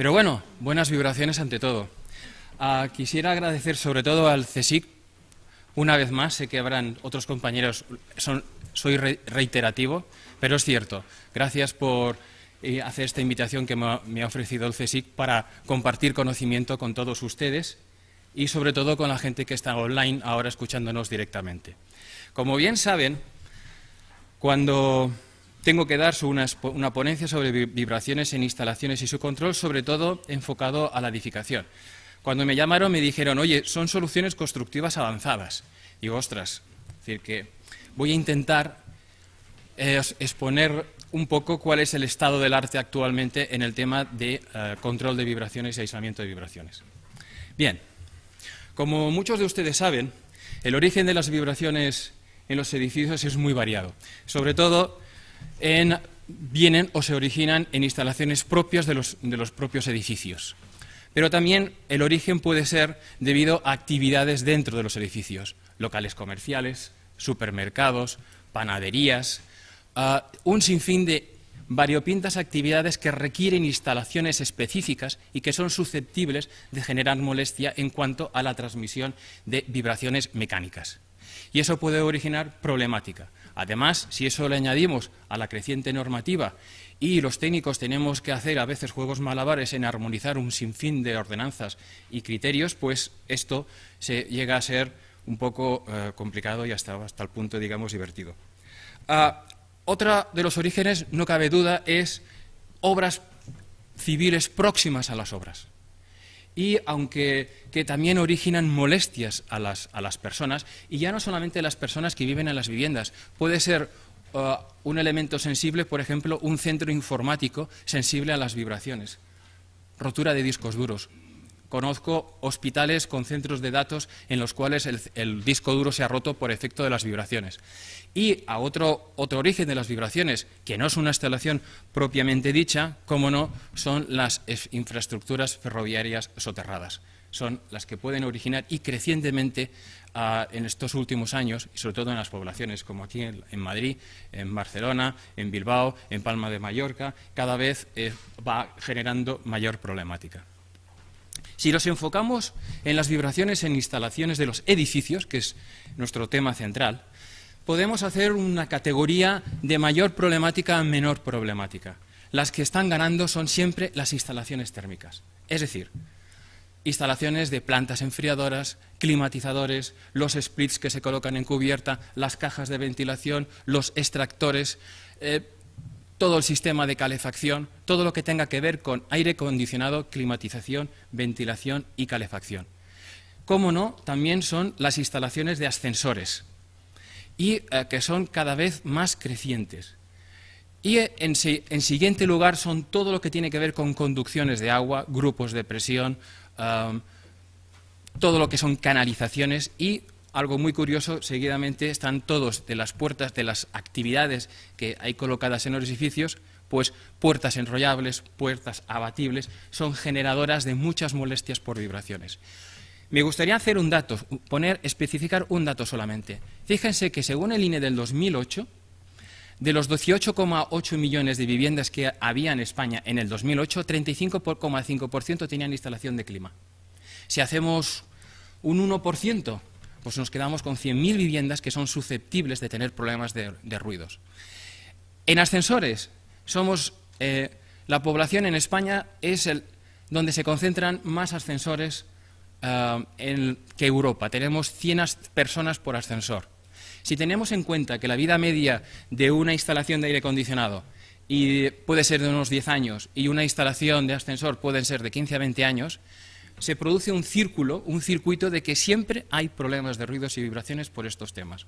Pero bueno, buenas vibraciones ante todo. Ah, quisiera agradecer sobre todo al CSIC. Una vez más, sé que habrán otros compañeros, soy reiterativo, pero es cierto. Gracias por eh, hacer esta invitación que me ha, ofrecido el CSIC para compartir conocimiento con todos ustedes y sobre todo con la gente que está online ahora escuchándonos directamente. Como bien saben, cuando tengo que dar una, ponencia sobre vibraciones en instalaciones y su control, sobre todo enfocado a la edificación. Cuando me llamaron me dijeron, oye, son soluciones constructivas avanzadas. Digo, ostras, decir, que voy a intentar eh, exponer un poco cuál es el estado del arte actualmente en el tema de eh, control de vibraciones y aislamiento de vibraciones. Bien, como muchos de ustedes saben, el origen de las vibraciones en los edificios es muy variado, sobre todo vienen o se originan en instalaciones propias de los, propios edificios. Pero también el origen puede ser debido a actividades dentro de los edificios, locales comerciales, supermercados, panaderías, ah, un sinfín de variopintas actividades que requieren instalaciones específicas y que son susceptibles de generar molestia en cuanto a la transmisión de vibraciones mecánicas y eso puede originar problemática. Además, si eso le añadimos a la creciente normativa y los técnicos tenemos que hacer a veces juegos malabares en armonizar un sinfín de ordenanzas y criterios, pues esto se llega a ser un poco eh, complicado y hasta, hasta, el punto, digamos, divertido. Ah, otra de los orígenes, no cabe duda, es obras civiles próximas a las obras y aunque también originan molestias a las, personas, y ya no solamente las personas que viven en las viviendas, puede ser uh, un elemento sensible, por ejemplo, un centro informático sensible a las vibraciones, rotura de discos duros, Conozco hospitales con centros de datos en los cuales el, disco duro se ha roto por efecto de las vibraciones. Y a otro, origen de las vibraciones, que no es una instalación propiamente dicha, como no, son las infraestructuras ferroviarias soterradas. Son las que pueden originar y crecientemente ah, en estos últimos años, y sobre todo en las poblaciones como aquí en, Madrid, en Barcelona, en Bilbao, en Palma de Mallorca, cada vez eh, va generando mayor problemática. Si nos enfocamos en las vibraciones en instalaciones de los edificios, que es nuestro tema central, podemos hacer una categoría de mayor problemática a menor problemática. Las que están ganando son siempre las instalaciones térmicas, es decir, instalaciones de plantas enfriadoras, climatizadores, los splits que se colocan en cubierta, las cajas de ventilación, los extractores. Eh, todo el sistema de calefacción, todo lo que tenga que ver con aire acondicionado, climatización, ventilación y calefacción. Cómo no, también son las instalaciones de ascensores, y eh, que son cada vez más crecientes. Y eh, en, siguiente lugar son todo lo que tiene que ver con conducciones de agua, grupos de presión, todo lo que son canalizaciones y algo muy curioso, seguidamente están todos de las puertas de las actividades que hay colocadas en los edificios, pues puertas enrollables, puertas abatibles, son generadoras de muchas molestias por vibraciones. Me gustaría hacer un dato, poner, especificar un dato solamente. Fíjense que según el INE del 2008, de los 18,8 millones de viviendas que había en España en el 2008, 35,5% tenían instalación de clima. Si hacemos un 1%, pues nos quedamos con 100.000 viviendas que son susceptibles de tener problemas de, ruidos. En ascensores, somos eh, la población en España es el, donde se concentran más ascensores eh, que Europa. Tenemos 100 personas por ascensor. Si tenemos en cuenta que la vida media de una instalación de aire acondicionado y puede ser de unos 10 años y una instalación de ascensor puede ser de 15 a 20 años, se produce un círculo, un circuito de que siempre hay problemas de ruidos y vibraciones por estos temas.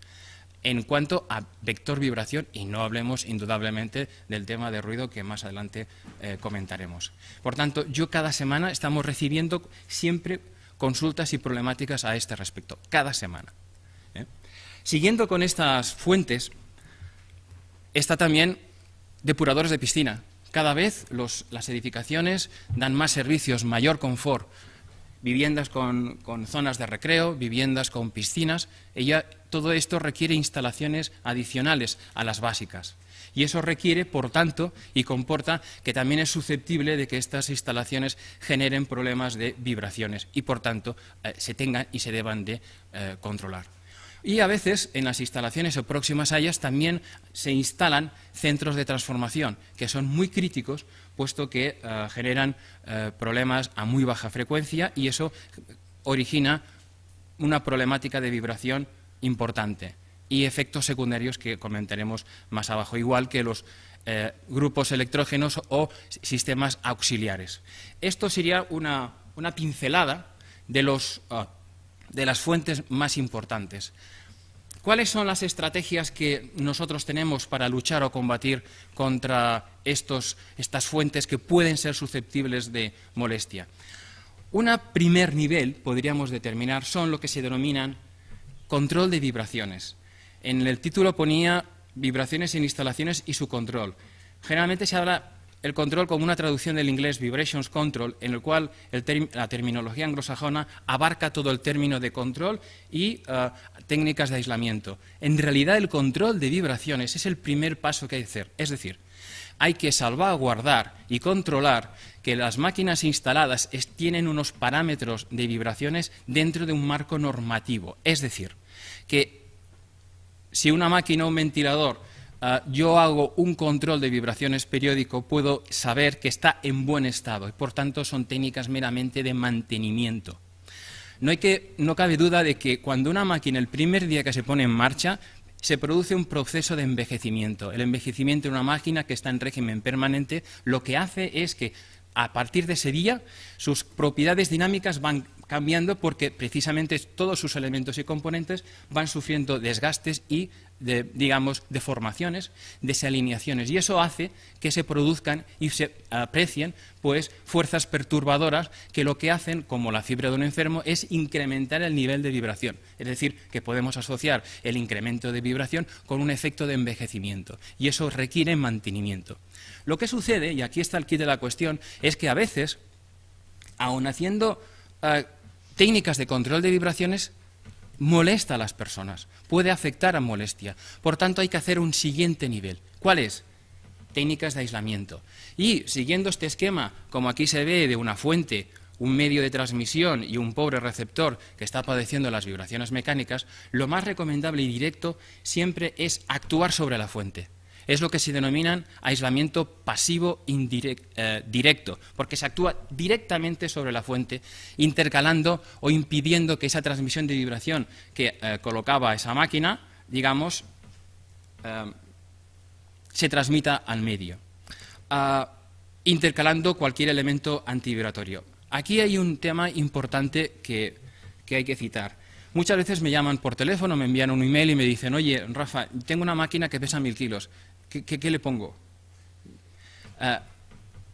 En cuanto a vector vibración, y no hablemos indudablemente del tema de ruido que más adelante eh, comentaremos. Por tanto, yo cada semana estamos recibiendo siempre consultas y problemáticas a este respecto, cada semana. ¿eh? Siguiendo con estas fuentes, está también depuradores de piscina. Cada vez las edificaciones dan más servicios, mayor confort, viviendas con, con, zonas de recreo, viviendas con piscinas. todo esto requiere instalaciones adicionales a las básicas. Y eso requiere, por tanto, y comporta que también es susceptible de que estas instalaciones generen problemas de vibraciones y, por tanto, eh, se tengan y se deban de eh, controlar. Y a veces en las instalaciones o próximas a ellas también se instalan centros de transformación que son muy críticos puesto que eh, generan eh, problemas a muy baja frecuencia y eso origina una problemática de vibración importante y efectos secundarios que comentaremos más abajo, igual que los eh, grupos electrógenos o sistemas auxiliares. Esto sería una, pincelada de, los, ah, de las fuentes más importantes. ¿Cuáles son las estrategias que nosotros tenemos para luchar o combatir contra estas fuentes que pueden ser susceptibles de molestia? Un primer nivel, podríamos determinar, son lo que se denominan control de vibraciones. En el título ponía vibraciones en instalaciones y su control. Generalmente se habla el control como una traducción del inglés vibrations control, en el cual la terminología anglosajona abarca todo el término de control y eh, técnicas de aislamiento. En realidad el control de vibraciones es el primer paso que hay que hacer. Es decir, hay que salvaguardar y controlar que las máquinas instaladas tienen unos parámetros de vibraciones dentro de un marco normativo. Es decir, que si una máquina o un ventilador Ah, yo hago un control de vibraciones periódico, puedo saber que está en buen estado y por tanto son técnicas meramente de mantenimiento. No, hay que, no cabe duda de que cuando una máquina el primer día que se pone en marcha se produce un proceso de envejecimiento. El envejecimiento de una máquina que está en régimen permanente lo que hace es que a partir de ese día sus propiedades dinámicas van cambiando porque precisamente todos sus elementos y componentes van sufriendo desgastes y de, digamos, deformaciones, desalineaciones. Y eso hace que se produzcan y se aprecien pues, fuerzas perturbadoras que lo que hacen, como la fibra de un enfermo, es incrementar el nivel de vibración. Es decir, que podemos asociar el incremento de vibración con un efecto de envejecimiento. Y eso requiere mantenimiento. Lo que sucede, y aquí está el kit de la cuestión, es que a veces, aun haciendo eh, técnicas de control de vibraciones, molesta a las personas, puede afectar a molestia. Por tanto, hay que hacer un siguiente nivel. ¿Cuál es? Técnicas de aislamiento. Y siguiendo este esquema, como aquí se ve, de una fuente, un medio de transmisión y un pobre receptor que está padeciendo las vibraciones mecánicas, lo más recomendable y directo siempre es actuar sobre la fuente. Es lo que se denominan aislamiento pasivo indirecto, eh, directo, porque se actúa directamente sobre la fuente, intercalando o impidiendo que esa transmisión de vibración que eh, colocaba esa máquina, digamos, eh, se transmita al medio, ah, intercalando cualquier elemento antivibratorio. Aquí hay un tema importante que, que hay que citar. Muchas veces me llaman por teléfono, me envían un email y me dicen, oye, Rafa, tengo una máquina que pesa mil kilos. ¿Qué, le pongo? Ah,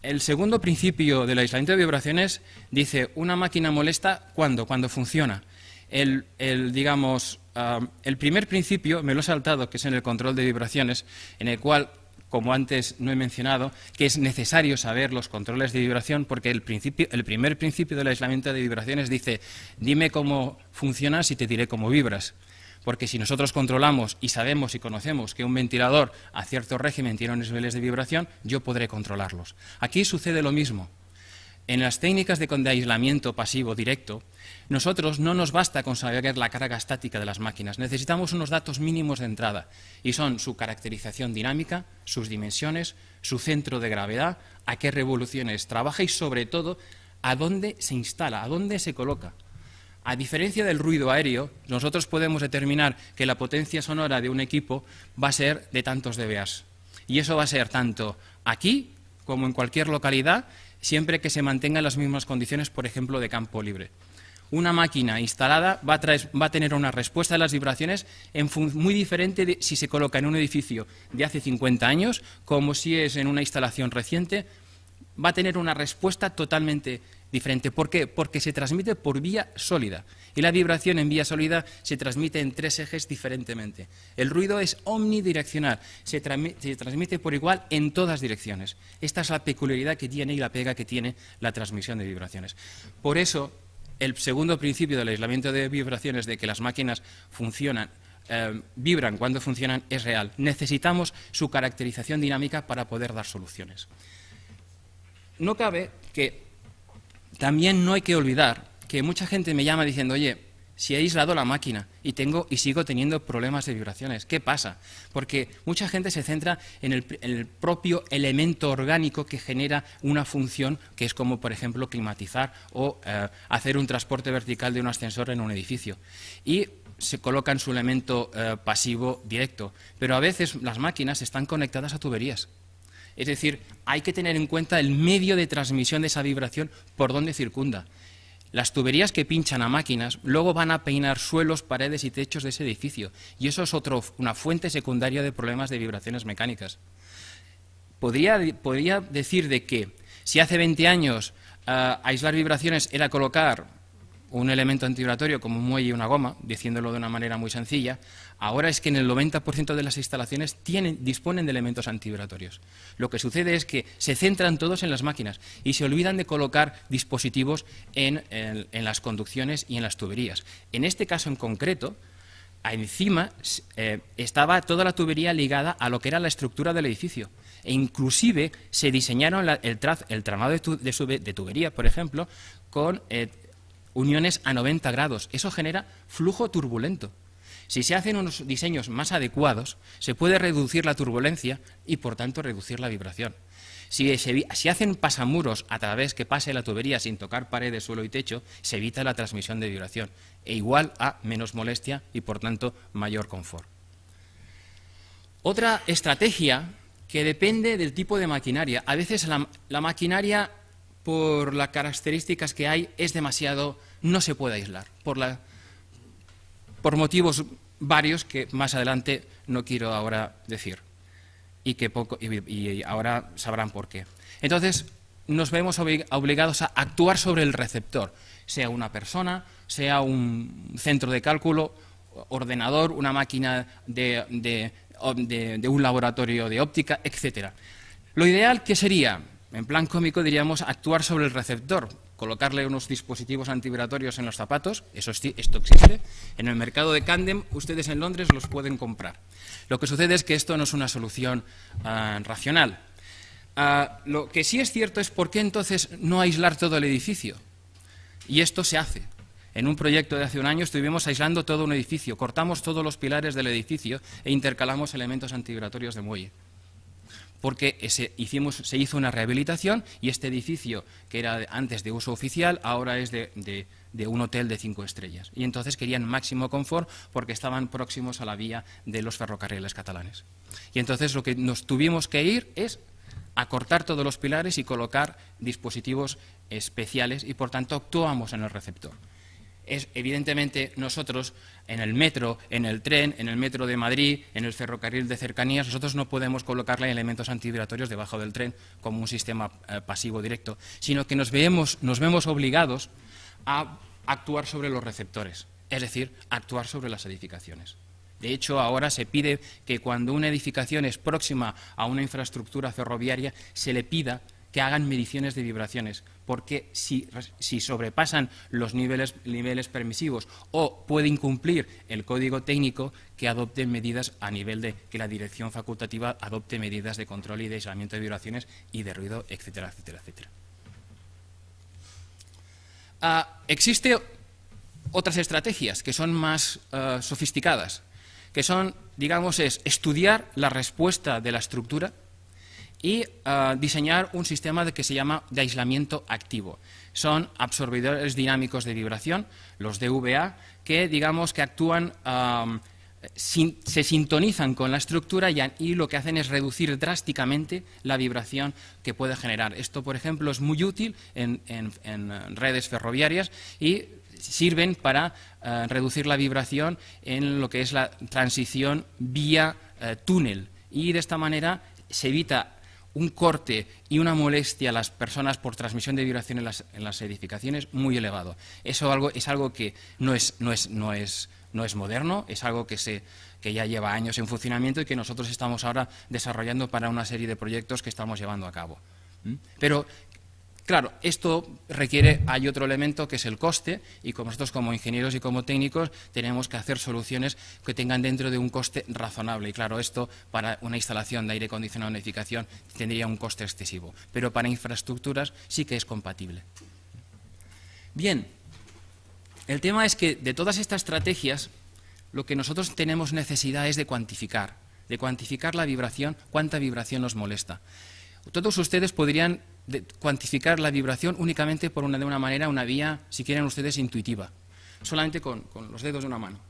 el segundo principio del aislamiento de vibraciones dice una máquina molesta cuando, cuando funciona. El, digamos, ah, el primer principio, me lo he saltado, que es en el control de vibraciones, en el cual como antes no he mencionado, que es necesario saber los controles de vibración porque el, principio, el, primer principio del aislamiento de vibraciones dice, dime cómo funcionas y te diré cómo vibras porque si nosotros controlamos y sabemos y conocemos que un ventilador a cierto régimen tiene unos niveles de vibración, yo podré controlarlos. Aquí sucede lo mismo. En las técnicas de, aislamiento pasivo directo, nosotros no nos basta con saber la carga estática de las máquinas, necesitamos unos datos mínimos de entrada, y son su caracterización dinámica, sus dimensiones, su centro de gravedad, a qué revoluciones trabaja y sobre todo a dónde se instala, a dónde se coloca. A diferencia del ruido aéreo, nosotros podemos determinar que la potencia sonora de un equipo va a ser de tantos dBAs. Y eso va a ser tanto aquí como en cualquier localidad, siempre que se mantengan las mismas condiciones, por ejemplo, de campo libre. Una máquina instalada va a, tener una respuesta a las vibraciones muy diferente de si se coloca en un edificio de hace 50 años como si es en una instalación reciente. Va a tener una respuesta totalmente diferente. ¿Por qué? Porque se transmite por vía sólida. Y la vibración en vía sólida se transmite en tres ejes diferentemente. El ruido es omnidireccional, se, transmite por igual en todas direcciones. Esta es la peculiaridad que tiene y la pega que tiene la transmisión de vibraciones. Por eso, el segundo principio del aislamiento de vibraciones, de que las máquinas funcionan eh, vibran cuando funcionan es real. Necesitamos su caracterización dinámica para poder dar soluciones. No cabe que también no hay que olvidar que mucha gente me llama diciendo, oye, si he aislado la máquina y, tengo, y sigo teniendo problemas de vibraciones, ¿qué pasa? Porque mucha gente se centra en el, propio elemento orgánico que genera una función que es como, por ejemplo, climatizar o eh, hacer un transporte vertical de un ascensor en un edificio. Y se coloca en su elemento eh, pasivo directo. Pero a veces las máquinas están conectadas a tuberías es decir, hay que tener en cuenta el medio de transmisión de esa vibración por donde circunda. Las tuberías que pinchan a máquinas luego van a peinar suelos, paredes y techos de ese edificio, y eso es otra una fuente secundaria de problemas de vibraciones mecánicas. Podría, decir de que si hace 20 años ah, aislar vibraciones era colocar un elemento antivibratorio como un muelle y una goma, diciéndolo de una manera muy sencilla, ahora es que en el 90% de las instalaciones tienen, disponen de elementos antivibratorios. Lo que sucede es que se centran todos en las máquinas y se olvidan de colocar dispositivos en, las conducciones y en las tuberías. En este caso en concreto, encima eh, estaba toda la tubería ligada a lo que era la estructura del edificio. E inclusive se diseñaron el, traz, el, tramado de, tuberías tubería, por ejemplo, con... Eh, uniones a 90 grados. Eso genera flujo turbulento. Si se hacen unos diseños más adecuados, se puede reducir la turbulencia y, por tanto, reducir la vibración. Si, se, hacen pasamuros a través que pase la tubería sin tocar paredes, suelo y techo, se evita la transmisión de vibración, e igual a menos molestia y, por tanto, mayor confort. Otra estrategia que depende del tipo de maquinaria. A veces la maquinaria por las características que hay, es demasiado, no se puede aislar, por, motivos varios que más adelante no quiero ahora decir y que poco, y, ahora sabrán por qué. Entonces, nos vemos obligados a actuar sobre el receptor, sea una persona, sea un centro de cálculo, ordenador, una máquina de, de un laboratorio de óptica, etc. Lo ideal que sería en plan cómico diríamos actuar sobre el receptor, colocarle unos dispositivos antivibratorios en los zapatos, eso esto existe. En el mercado de Candem, ustedes en Londres los pueden comprar. Lo que sucede es que esto no es una solución ah, racional. Ah, lo que sí es cierto es por qué entonces no aislar todo el edificio. Y esto se hace. En un proyecto de hace un año estuvimos aislando todo un edificio, cortamos todos los pilares del edificio e intercalamos elementos antivibratorios de muelle porque se, hizo una rehabilitación y este edificio, que era antes de uso oficial, ahora es de, de, un hotel de cinco estrellas. Y entonces querían máximo confort porque estaban próximos a la vía de los ferrocarriles catalanes. Y entonces lo que nos tuvimos que ir es acortar todos los pilares y colocar dispositivos especiales y por tanto actuamos en el receptor es evidentemente nosotros en el metro, en el tren, en el metro de Madrid, en el ferrocarril de cercanías, nosotros no podemos colocarle elementos antivibratorios debajo del tren como un sistema eh, pasivo directo, sino que nos, nos vemos obligados a actuar sobre los receptores, es decir, actuar sobre las edificaciones. De hecho, ahora se pide que cuando una edificación es próxima a una infraestructura ferroviaria, se le pida que hagan mediciones de vibraciones, porque si, sobrepasan los niveles, permisivos o puede incumplir el código técnico, que adopten medidas a nivel de que la dirección facultativa adopte medidas de control y de aislamiento de vibraciones y de ruido, etcétera, etcétera, etcétera. Ah, Existen otras estrategias que son más ah, sofisticadas, que son, digamos, es estudiar la respuesta de la estructura y ah, diseñar un sistema que se llama de aislamiento activo. Son absorbidores dinámicos de vibración, los DVA, que digamos que actúan, ah, se sintonizan con la estructura y, lo que hacen es reducir drásticamente la vibración que puede generar. Esto, por ejemplo, es muy útil en, redes ferroviarias y sirven para ah, reducir la vibración en lo que es la transición vía eh, túnel. Y de esta manera se evita un corte y una molestia a las personas por transmisión de vibración en las, edificaciones muy elevado. Eso es algo que no es, moderno, es algo que, se, que ya lleva años en funcionamiento y que nosotros estamos ahora desarrollando para una serie de proyectos que estamos llevando a cabo. ¿Mm? Pero Claro, esto requiere, hay otro elemento que es el coste, y como nosotros como ingenieros y como técnicos tenemos que hacer soluciones que tengan dentro de un coste razonable. Y claro, esto para una instalación de aire acondicionado en edificación tendría un coste excesivo, pero para infraestructuras sí que es compatible. Bien, el tema es que de todas estas estrategias lo que nosotros tenemos necesidad es de cuantificar, de cuantificar la vibración, cuánta vibración nos molesta. Todos ustedes podrían de cuantificar la vibración únicamente por una, de una manera, una vía, si quieren ustedes, intuitiva, solamente con, los dedos de una mano.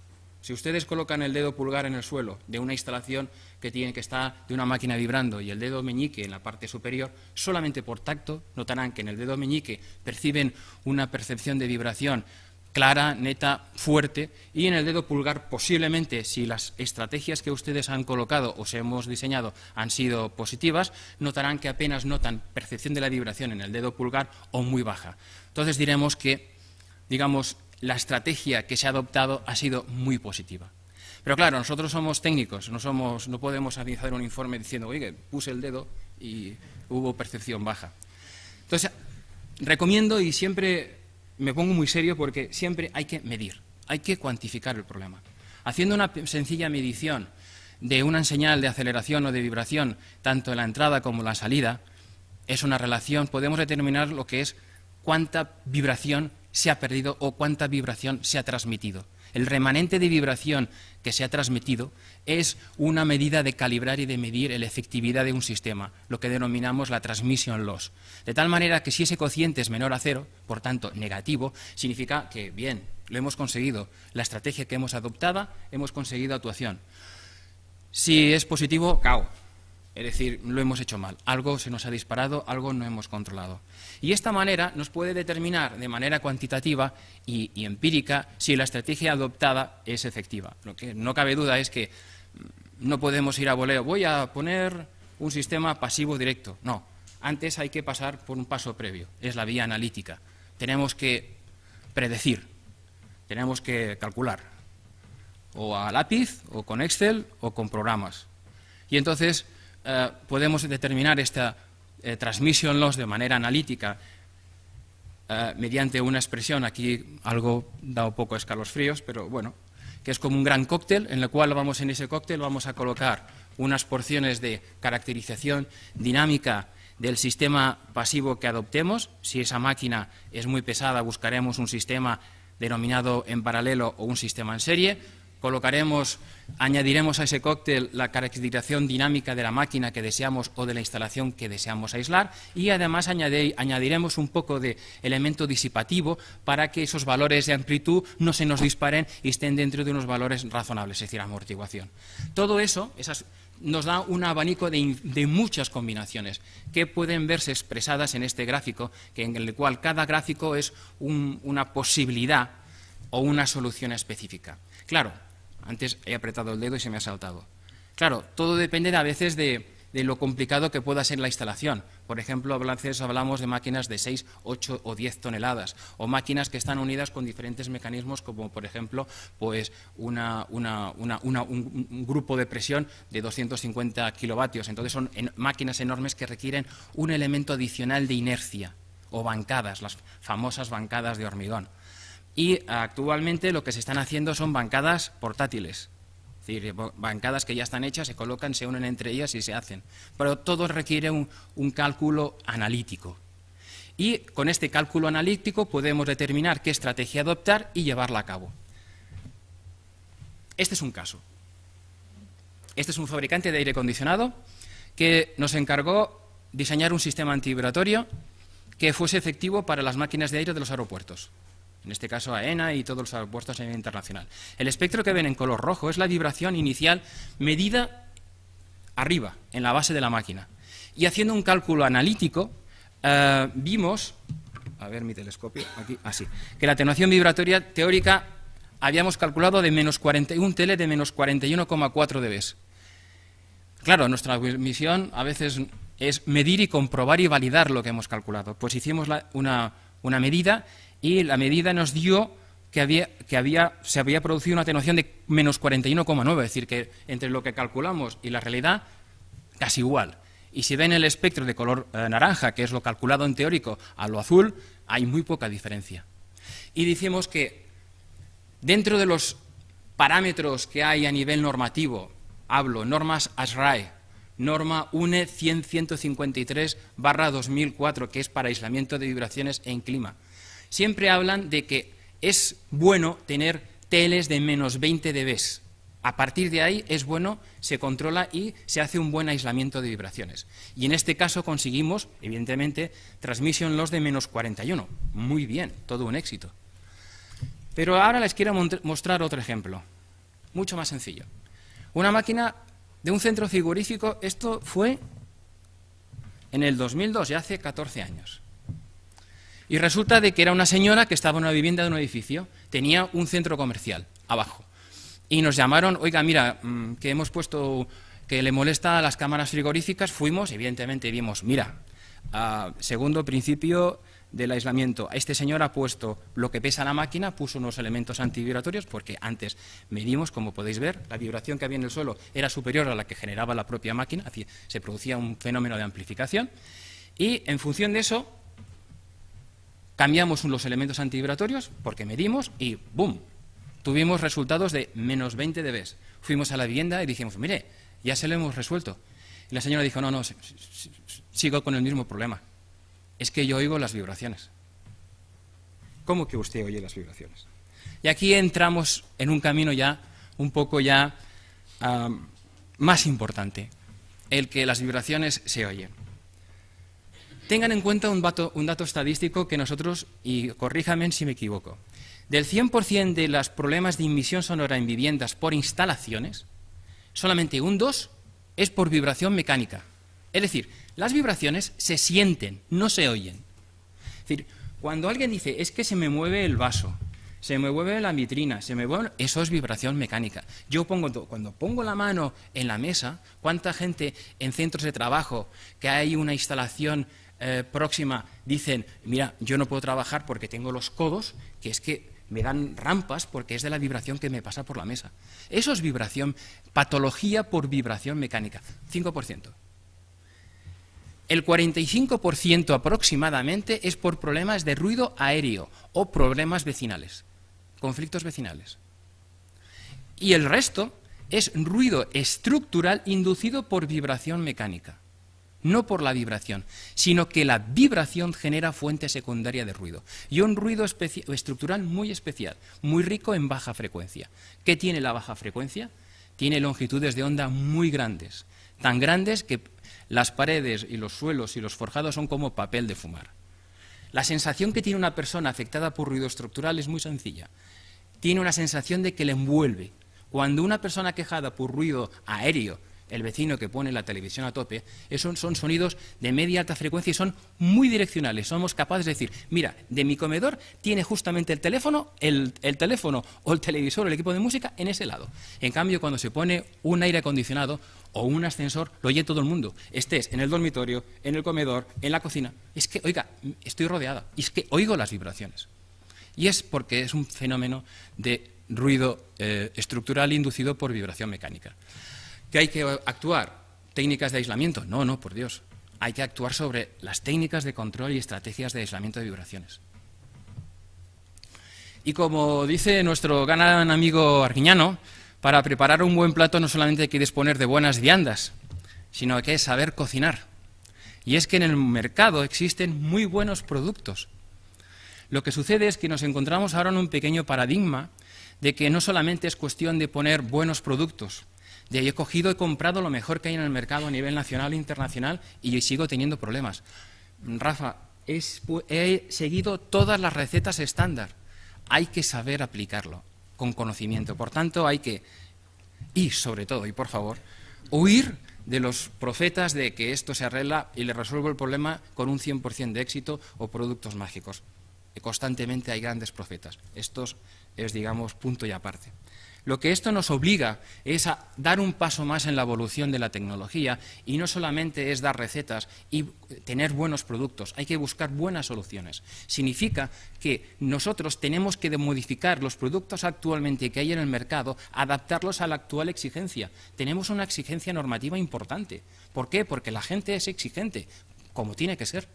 Si ustedes colocan el dedo pulgar en el suelo de una instalación que, tiene, que está de una máquina vibrando y el dedo meñique en la parte superior, solamente por tacto notarán que en el dedo meñique perciben una percepción de vibración clara, neta, fuerte, y en el dedo pulgar posiblemente, si las estrategias que ustedes han colocado o se hemos diseñado han sido positivas, notarán que apenas notan percepción de la vibración en el dedo pulgar o muy baja. Entonces diremos que, digamos, la estrategia que se ha adoptado ha sido muy positiva. Pero claro, nosotros somos técnicos, no, podemos analizar un informe diciendo, oye, puse el dedo y hubo percepción baja. Entonces, recomiendo y siempre me pongo muy serio porque siempre hay que medir, hay que cuantificar el problema. Haciendo una sencilla medición de una señal de aceleración o de vibración, tanto en la entrada como en la salida, es una relación, podemos determinar lo que es cuánta vibración se ha perdido o cuánta vibración se ha transmitido. El remanente de vibración que se ha transmitido es una medida de calibrar y de medir la efectividad de un sistema, lo que denominamos la transmission loss. De tal manera que si ese cociente es menor a cero, por tanto negativo, significa que, bien, lo hemos conseguido, la estrategia que hemos adoptado, hemos conseguido actuación. Si es positivo, cao es decir, lo hemos hecho mal, algo se nos ha disparado, algo no hemos controlado. Y esta manera nos puede determinar de manera cuantitativa y, empírica si la estrategia adoptada es efectiva. Lo que no cabe duda es que mm, no podemos ir a voleo, voy a poner un sistema pasivo directo. No, antes hay que pasar por un paso previo, es la vía analítica. Tenemos que predecir, tenemos que calcular, o a lápiz, o con Excel, o con programas. Y entonces eh, podemos determinar esta transmisión eh, transmission loss de manera analítica eh, mediante una expresión, aquí algo dado poco escalofríos, pero bueno, que es como un gran cóctel en el cual vamos en ese cóctel vamos a colocar unas porciones de caracterización dinámica del sistema pasivo que adoptemos. Si esa máquina es muy pesada, buscaremos un sistema denominado en paralelo o un sistema en serie colocaremos, añadiremos a ese cóctel la caracterización dinámica de la máquina que deseamos o de la instalación que deseamos aislar y además añadiremos un poco de elemento disipativo para que esos valores de amplitud no se nos disparen y estén dentro de unos valores razonables, es decir, amortiguación. Todo eso, nos da un abanico de, muchas combinaciones que pueden verse expresadas en este gráfico, que en el cual cada gráfico es una posibilidad o una solución específica. Claro, antes he apretado el dedo y se me ha saltado. Claro, todo depende a veces de, lo complicado que pueda ser la instalación. Por ejemplo, hablamos de máquinas de 6, 8 o 10 toneladas, o máquinas que están unidas con diferentes mecanismos, como por ejemplo pues una, un, grupo de presión de 250 kilovatios. Entonces son máquinas enormes que requieren un elemento adicional de inercia, o bancadas, las famosas bancadas de hormigón y actualmente lo que se están haciendo son bancadas portátiles, es decir, bancadas que ya están hechas, se colocan, se unen entre ellas y se hacen. Pero todo requiere un, cálculo analítico. Y con este cálculo analítico podemos determinar qué estrategia adoptar y llevarla a cabo. Este es un caso. Este es un fabricante de aire acondicionado que nos encargó diseñar un sistema antivibratorio que fuese efectivo para las máquinas de aire de los aeropuertos en este caso a AENA y todos los puestos a nivel internacional. El espectro que ven en color rojo es la vibración inicial medida arriba, en la base de la máquina. Y haciendo un cálculo analítico, eh, vimos, a ver mi telescopio, aquí, así, ah, que la atenuación vibratoria teórica habíamos calculado de menos 41 tele de menos 41,4 dB. Claro, nuestra misión a veces es medir y comprobar y validar lo que hemos calculado. Pues hicimos una medida y la medida nos dio que, había, que había, se había producido una atenuación de menos 41,9, es decir, que entre lo que calculamos y la realidad, casi igual. Y si ven el espectro de color eh, naranja, que es lo calculado en teórico, a lo azul, hay muy poca diferencia. Y decimos que dentro de los parámetros que hay a nivel normativo, hablo, normas ASRAE, norma UNE 100, 153 2004, que es para aislamiento de vibraciones en clima, siempre hablan de que es bueno tener teles de menos 20 dB. A partir de ahí es bueno, se controla y se hace un buen aislamiento de vibraciones. Y en este caso conseguimos, evidentemente, transmisión LOS de menos 41. Muy bien, todo un éxito. Pero ahora les quiero mostrar otro ejemplo, mucho más sencillo. Una máquina de un centro frigorífico, esto fue en el 2002, ya hace 14 años. Y resulta de que era una señora que estaba en una vivienda de un edificio, tenía un centro comercial abajo. Y nos llamaron, oiga, mira, mm, que hemos puesto, que le molesta a las cámaras frigoríficas, fuimos, evidentemente vimos, mira, segundo principio del aislamiento. Este señor ha puesto lo que pesa la máquina, puso unos elementos antivibratorios, porque antes medimos, como podéis ver, la vibración que había en el suelo era superior a la que generaba la propia máquina, así se producía un fenómeno de amplificación. Y en función de eso, Cambiamos los elementos antivibratorios porque medimos y ¡boom! Tuvimos resultados de menos 20 dB. Fuimos a la vivienda y dijimos, mire, ya se lo hemos resuelto. Y la señora dijo, no, no, sigo con el mismo problema. Es que yo oigo las vibraciones. ¿Cómo que usted oye las vibraciones? Y aquí entramos en un camino ya un poco ya ah, más importante, el que las vibraciones se oyen. Tengan en cuenta un dato, estadístico que nosotros, y corríjame si me equivoco, del 100% de los problemas de inmisión sonora en viviendas por instalaciones, solamente un 2 es por vibración mecánica. Es decir, las vibraciones se sienten, no se oyen. Es decir, cuando alguien dice, es que se me mueve el vaso, se me mueve la vitrina, se me mueve... Eso es vibración mecánica. Yo pongo, cuando pongo la mano en la mesa, ¿cuánta gente en centros de trabajo que hay una instalación eh, próxima dicen, mira, yo no puedo trabajar porque tengo los codos, que es que me dan rampas porque es de la vibración que me pasa por la mesa. Eso es vibración, patología por vibración mecánica, 5%. El 45% aproximadamente es por problemas de ruido aéreo o problemas vecinales, conflictos vecinales. Y el resto es ruido estructural inducido por vibración mecánica no por la vibración, sino que la vibración genera fuente secundaria de ruido. Y un ruido estructural muy especial, muy rico en baja frecuencia. ¿Qué tiene la baja frecuencia? Tiene longitudes de onda muy grandes, tan grandes que las paredes y los suelos y los forjados son como papel de fumar. La sensación que tiene una persona afectada por ruido estructural es muy sencilla. Tiene una sensación de que le envuelve. Cuando una persona quejada por ruido aéreo el vecino que pone la televisión a tope, esos son sonidos de media alta frecuencia y son muy direccionales. Somos capaces de decir, mira, de mi comedor tiene justamente el teléfono, el, teléfono o el televisor o el equipo de música en ese lado. En cambio, cuando se pone un aire acondicionado o un ascensor, lo oye todo el mundo. Estés en el dormitorio, en el comedor, en la cocina. Es que, oiga, estoy rodeada y es que oigo las vibraciones. Y es porque es un fenómeno de ruido eh, estructural inducido por vibración mecánica que hay que actuar. Técnicas de aislamiento. No, no, por Dios. Hay que actuar sobre las técnicas de control y estrategias de aislamiento de vibraciones. Y como dice nuestro gran amigo Arguiñano, para preparar un buen plato no solamente hay que disponer de buenas viandas, sino que hay que saber cocinar. Y es que en el mercado existen muy buenos productos. Lo que sucede es que nos encontramos ahora en un pequeño paradigma de que no solamente es cuestión de poner buenos productos, de ahí he cogido, he comprado lo mejor que hay en el mercado a nivel nacional e internacional y sigo teniendo problemas. Rafa, he seguido todas las recetas estándar. Hay que saber aplicarlo con conocimiento. Por tanto, hay que, y sobre todo, y por favor, huir de los profetas de que esto se arregla y le resuelvo el problema con un 100% de éxito o productos mágicos. Constantemente hay grandes profetas. Esto es, digamos, punto y aparte. Lo que esto nos obliga es a dar un paso más en la evolución de la tecnología y no solamente es dar recetas y tener buenos productos, hay que buscar buenas soluciones. Significa que nosotros tenemos que modificar los productos actualmente que hay en el mercado, adaptarlos a la actual exigencia. Tenemos una exigencia normativa importante. ¿Por qué? Porque la gente es exigente, como tiene que ser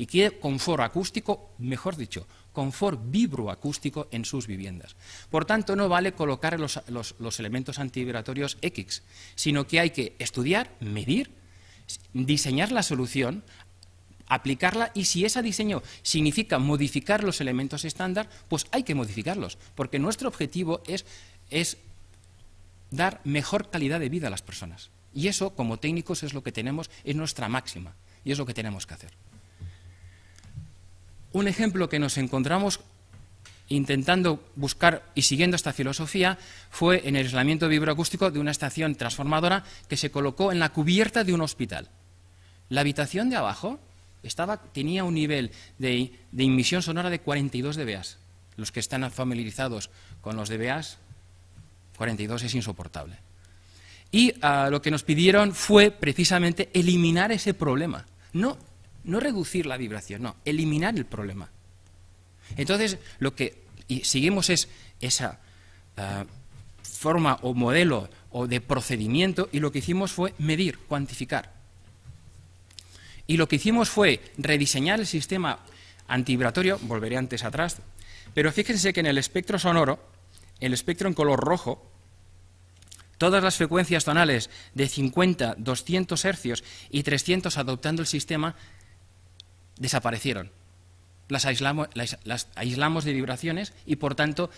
y quiere confort acústico, mejor dicho, confort vibroacústico en sus viviendas. Por tanto, no vale colocar los, elementos antivibratorios X, sino que hay que estudiar, medir, diseñar la solución, aplicarla y si ese diseño significa modificar los elementos estándar, pues hay que modificarlos, porque nuestro objetivo es dar mejor calidad de vida a las personas. Y eso, como técnicos, es lo que tenemos, es nuestra máxima y es lo que tenemos que hacer. Un ejemplo que nos encontramos intentando buscar y siguiendo esta filosofía fue en el aislamiento vibroacústico de una estación transformadora que se colocó en la cubierta de un hospital. La habitación de abajo estaba, tenía un nivel de, inmisión sonora de 42 dBAs. Los que están familiarizados con los dBAs, 42 es insoportable. Y ah, lo que nos pidieron fue precisamente eliminar ese problema. No no reducir la vibración, no, eliminar el problema. Entonces, lo que seguimos es esa ah, forma o modelo o de procedimiento y lo que hicimos fue medir, cuantificar. Y lo que hicimos fue rediseñar el sistema antivibratorio, volveré antes atrás, pero fíjense que en el espectro sonoro, el espectro en color rojo, todas las frecuencias tonales de 50, 200 hercios y 300 adoptando el sistema desaparecieron. Las aislamos, de vibraciones y, por tanto,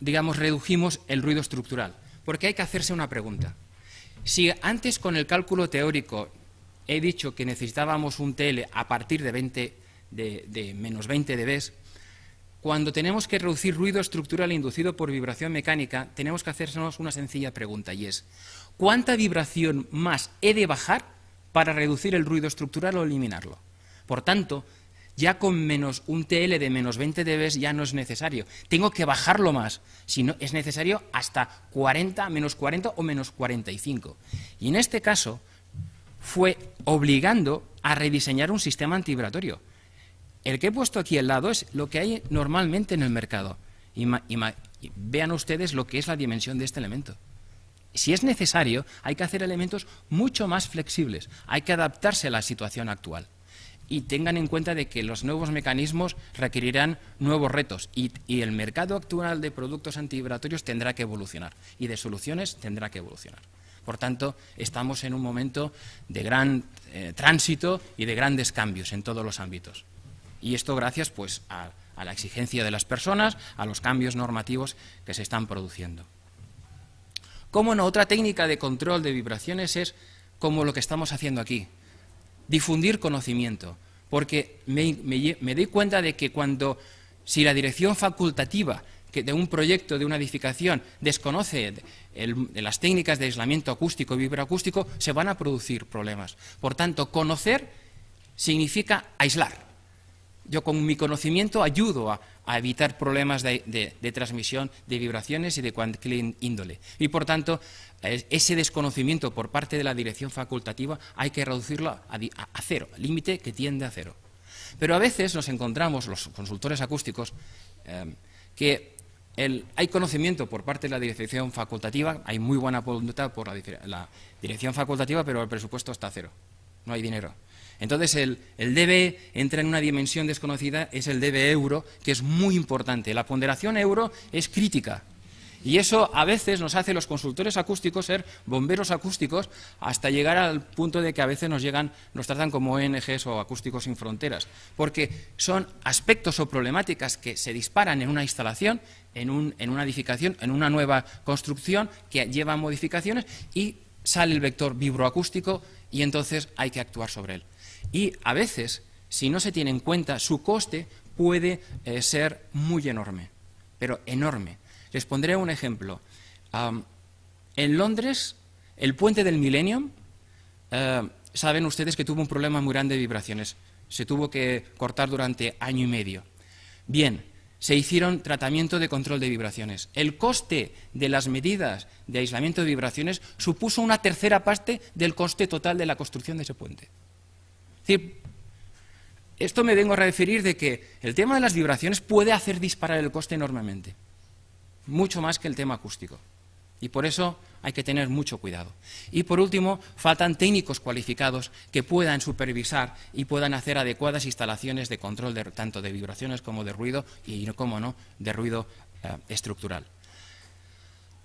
digamos, redujimos el ruido estructural. Porque hay que hacerse una pregunta. Si antes con el cálculo teórico he dicho que necesitábamos un TL a partir de, 20, de, de menos 20 dB, cuando tenemos que reducir ruido estructural inducido por vibración mecánica, tenemos que hacernos una sencilla pregunta y es, ¿cuánta vibración más he de bajar para reducir el ruido estructural o eliminarlo? Por tanto, ya con menos un TL de menos 20 dB ya no es necesario. Tengo que bajarlo más. Si no, es necesario hasta 40, menos 40 o menos 45. Y en este caso fue obligando a rediseñar un sistema antibratorio. El que he puesto aquí al lado es lo que hay normalmente en el mercado. vean ustedes lo que es la dimensión de este elemento. Si es necesario, hay que hacer elementos mucho más flexibles, hay que adaptarse a la situación actual y tengan en cuenta de que los nuevos mecanismos requerirán nuevos retos y, el mercado actual de productos antivibratorios tendrá que evolucionar y de soluciones tendrá que evolucionar. Por tanto, estamos en un momento de gran eh, tránsito y de grandes cambios en todos los ámbitos. Y esto gracias pues, a, la exigencia de las personas, a los cambios normativos que se están produciendo. ¿Cómo no, otra técnica de control de vibraciones es como lo que estamos haciendo aquí, difundir conocimiento, porque me, doy cuenta de que cuando, si la dirección facultativa de un proyecto, de una edificación, desconoce las técnicas de aislamiento acústico y vibroacústico, se van a producir problemas. Por tanto, conocer significa aislar. Yo con mi conocimiento ayudo a, evitar problemas de, de, transmisión de vibraciones y de cualquier índole. Y por tanto, ese desconocimiento por parte de la dirección facultativa hay que reducirlo a, cero, límite que tiende a cero. Pero a veces nos encontramos, los consultores acústicos, em, que hay conocimiento por parte de la dirección facultativa, hay muy buena voluntad por la, dirección facultativa, pero el presupuesto está a cero, no hay dinero. Entonces el, el, DBE entra en una dimensión desconocida, es el DBE euro, que es muy importante. La ponderación euro es crítica. Y eso a veces nos hace los consultores acústicos ser bomberos acústicos hasta llegar al punto de que a veces nos llegan, nos tratan como ONGs o acústicos sin fronteras, porque son aspectos o problemáticas que se disparan en una instalación, en, una edificación, en una nueva construcción que lleva modificaciones y sale el vector vibroacústico y entonces hay que actuar sobre él. Y a veces, si no se tiene en cuenta, su coste puede eh, ser muy enorme, pero enorme. Les pondré un ejemplo. en Londres, el puente del Millennium, eh, saben ustedes que tuvo un problema muy grande de vibraciones. Se tuvo que cortar durante año y medio. Bien, se hicieron tratamiento de control de vibraciones. El coste de las medidas de aislamiento de vibraciones supuso una tercera parte del coste total de la construcción de ese puente. Es decir, esto me vengo a referir de que el tema de las vibraciones puede hacer disparar el coste enormemente mucho más que el tema acústico. Y por eso hay que tener mucho cuidado. Y por último, faltan técnicos cualificados que puedan supervisar y puedan hacer adecuadas instalaciones de control tanto de vibraciones como de ruido y, como no, de ruido eh, estructural.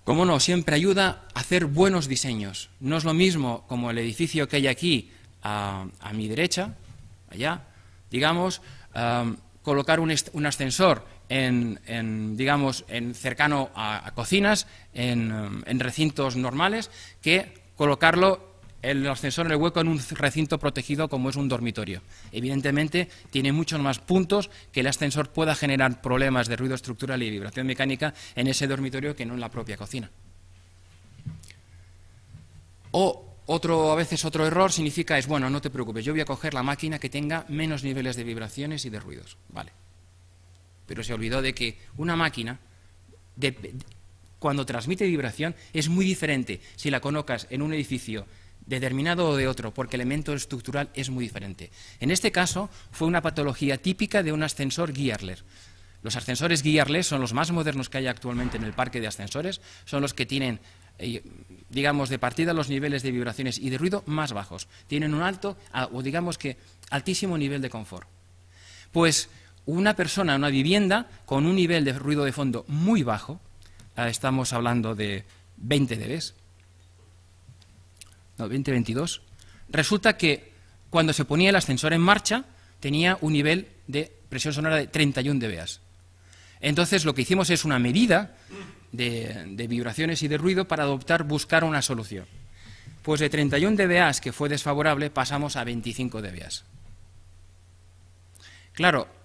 Como no, siempre ayuda a hacer buenos diseños. No es lo mismo como el edificio que hay aquí a, mi derecha, allá, digamos, eh, colocar un ascensor en, digamos, en cercano a, cocinas, en, recintos normales, que colocarlo el ascensor en el hueco en un recinto protegido como es un dormitorio. Evidentemente, tiene muchos más puntos que el ascensor pueda generar problemas de ruido estructural y vibración mecánica en ese dormitorio que no en la propia cocina. O otro, a veces otro error significa es, bueno, no te preocupes, yo voy a coger la máquina que tenga menos niveles de vibraciones y de ruidos. Vale pero se olvidó de que una máquina, cuando transmite vibración, es muy diferente si la colocas en un edificio determinado o de otro, porque el elemento estructural es muy diferente. En este caso, fue una patología típica de un ascensor Gierler. Los ascensores Gierler son los más modernos que hay actualmente en el parque de ascensores, son los que tienen eh, digamos, de partida los niveles de vibraciones y de ruido más bajos. Tienen un alto o digamos que altísimo nivel de confort. Pues una persona en una vivienda con un nivel de ruido de fondo muy bajo, estamos hablando de 20 dB, no, 20, 22, resulta que cuando se ponía el ascensor en marcha tenía un nivel de presión sonora de 31 dB. Entonces lo que hicimos es una medida de, vibraciones y de ruido para adoptar, buscar una solución. Pues de 31 dbas que fue desfavorable pasamos a 25 dBA. Claro,